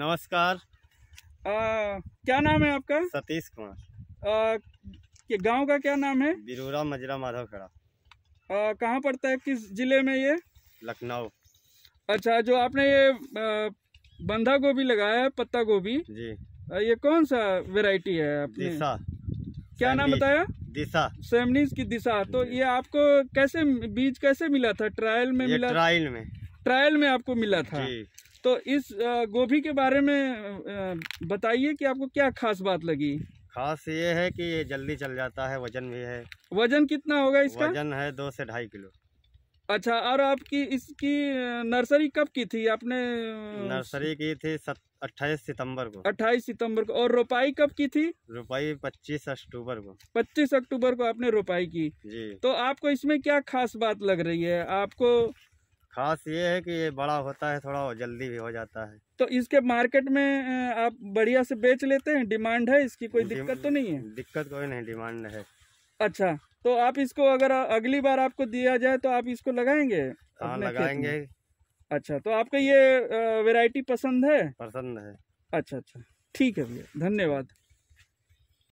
नमस्कार आ, क्या नाम है आपका सतीश कुमार ये गांव का क्या नाम है बिरूरा मजरा माधव खड़ा कहाँ पड़ता है किस जिले में ये लखनऊ अच्छा जो आपने ये बंधा गोभी लगाया है पत्ता गोभी जी ये कौन सा वेराइटी है आपने दिशा क्या नाम बताया दिशा सेमनीज की दिशा तो ये आपको कैसे बीज कैसे मिला था ट्रायल में मिला ट्रायल में ट्रायल में आपको मिला था तो इस गोभी के बारे में बताइए कि आपको क्या खास बात लगी खास ये है कि ये जल्दी चल जाता है वजन भी है वजन कितना होगा इसका वजन है दो से ढाई किलो अच्छा और आपकी इसकी नर्सरी कब की थी आपने नर्सरी की थी अट्ठाईस सितंबर को अट्ठाईस सितंबर को और रोपाई कब की थी रोपाई पच्चीस अक्टूबर को पच्चीस अक्टूबर को आपने रोपाई की जी तो आपको इसमें क्या खास बात लग रही है आपको खास ये है कि ये बड़ा होता है थोड़ा जल्दी भी हो जाता है तो इसके मार्केट में आप बढ़िया से बेच लेते हैं डिमांड है इसकी कोई दिक्कत तो नहीं है दिक्कत कोई नहीं डिमांड है अच्छा तो आप इसको अगर अगली बार आपको दिया जाए तो आप इसको लगाएंगे हाँ लगाएंगे अच्छा तो आपका ये वेराइटी पसंद है पसंद है अच्छा अच्छा ठीक है भैया धन्यवाद